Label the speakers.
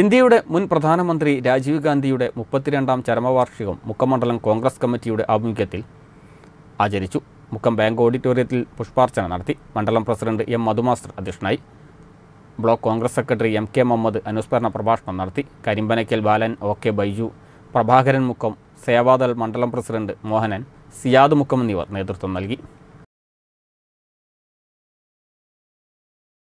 Speaker 1: ഇന്ത്യയുടെ മുൻ പ്രധാനമന്ത്രി രാജീവ് ഗാന്ധിയുടെ മുപ്പത്തിരണ്ടാം ചരമവാർഷികം മുക്കമണ്ഡലം കോൺഗ്രസ് കമ്മിറ്റിയുടെ ആഭിമുഖ്യത്തിൽ ആചരിച്ചു മുക്കം ബാങ്ക് ഓഡിറ്റോറിയത്തിൽ പുഷ്പാർച്ചന നടത്തി മണ്ഡലം പ്രസിഡന്റ് എം മധുമാസ്റ്റർ അധ്യക്ഷനായി block Congress secretary M K Muhammad അനുസ്മരണ പ്രഭാഷണം നടത്തി കരിമ്പനക്കൽ ബാലൻ ഒ കെ ബൈജു പ്രഭാകരൻ മുക്കം സേവാദൾ മണ്ഡലം പ്രസിഡന്റ് മോഹനൻ സിയാദ് മുക്കം എന്നിവർ നേതൃത്വം നൽകി